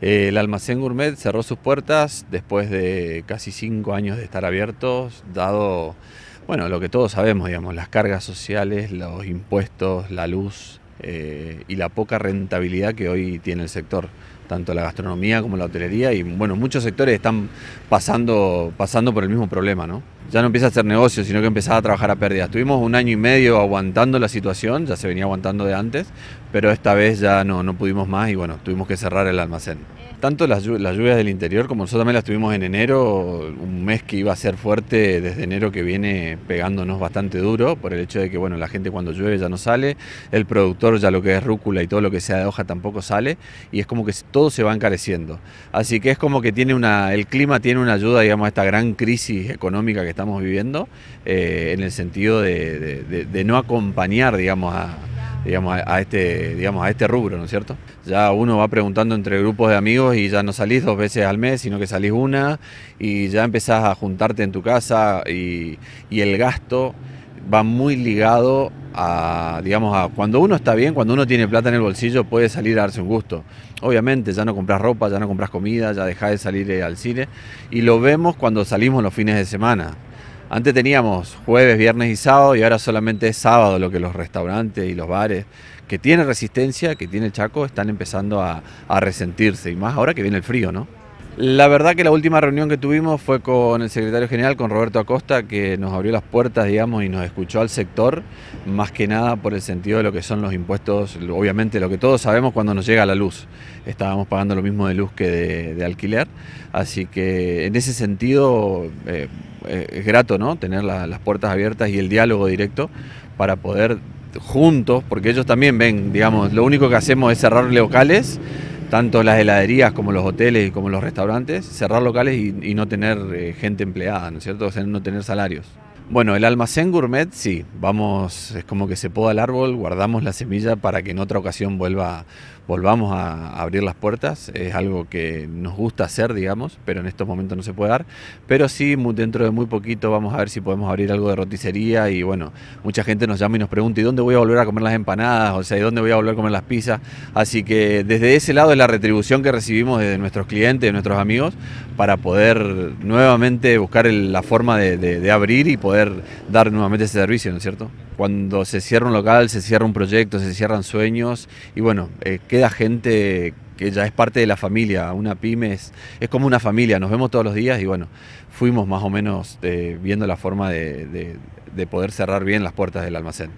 Eh, el almacén gourmet cerró sus puertas después de casi cinco años de estar abiertos, dado, bueno, lo que todos sabemos, digamos, las cargas sociales, los impuestos, la luz, eh, y la poca rentabilidad que hoy tiene el sector, tanto la gastronomía como la hotelería y bueno, muchos sectores están pasando, pasando por el mismo problema, ¿no? Ya no empieza a hacer negocios, sino que empezaba a trabajar a pérdidas. Tuvimos un año y medio aguantando la situación, ya se venía aguantando de antes, pero esta vez ya no, no pudimos más y bueno, tuvimos que cerrar el almacén tanto las, lluvias del interior como nosotros también las tuvimos en enero, un mes que iba a ser fuerte desde enero que viene pegándonos bastante duro por el hecho de que bueno, la gente cuando llueve ya no sale, el productor ya lo que es rúcula y todo lo que sea de hoja tampoco sale y es como que todo se va encareciendo. Así que es como que tiene una, el clima tiene una ayuda, digamos, a esta gran crisis económica que estamos viviendo eh, en el sentido de, de no acompañar, digamos, a digamos, a, este, digamos, a este rubro, ¿no es cierto? Ya uno va preguntando entre grupos de amigos y ya no salís dos veces al mes, sino que salís una y ya empezás a juntarte en tu casa y, y el gasto va muy ligado a, digamos, a cuando uno está bien, cuando uno tiene plata en el bolsillo, puede salir a darse un gusto. Obviamente, ya no compras ropa, ya no compras comida, ya dejás de salir eh, al cine. Y lo vemos cuando salimos los fines de semana. Antes teníamos jueves, viernes y sábado y ahora solamente es sábado lo que los restaurantes y los bares que tienen resistencia, que tiene Chaco, están empezando a, resentirse y más ahora que viene el frío, ¿no? La verdad que la última reunión que tuvimos fue con el secretario general, con Roberto Acosta, que nos abrió las puertas, digamos, y nos escuchó al sector, más que nada por el sentido de lo que son los impuestos, obviamente lo que todos sabemos cuando nos llega la luz. Estábamos pagando lo mismo de luz que de, alquiler, así que en ese sentido... Eh, eh, es grato, ¿no? Tener las puertas abiertas y el diálogo directo para poder juntos, porque ellos también ven, digamos, lo único que hacemos es cerrar locales, tanto las heladerías como los hoteles y como los restaurantes, cerrar locales y, no tener eh, gente empleada, ¿no es cierto? no tener salarios. Bueno, el almacén gourmet, sí, vamos, es como que se poda el árbol, guardamos la semilla para que en otra ocasión vuelva, volvamos a abrir las puertas. Es algo que nos gusta hacer, digamos, pero en estos momentos no se puede dar. Pero sí, dentro de muy poquito vamos a ver si podemos abrir algo de roticería y bueno, mucha gente nos llama y nos pregunta, ¿y dónde voy a volver a comer las empanadas? O sea, ¿y dónde voy a volver a comer las pizzas? Así que desde ese lado es la retribución que recibimos de nuestros clientes, de nuestros amigos, para poder nuevamente buscar la forma de abrir y poder poder dar nuevamente ese servicio, ¿no es cierto? Cuando se cierra un local, se cierra un proyecto, se cierran sueños y bueno, eh, queda gente que ya es parte de la familia, una pyme es, como una familia, nos vemos todos los días y bueno, fuimos más o menos eh, viendo la forma de poder cerrar bien las puertas del almacén.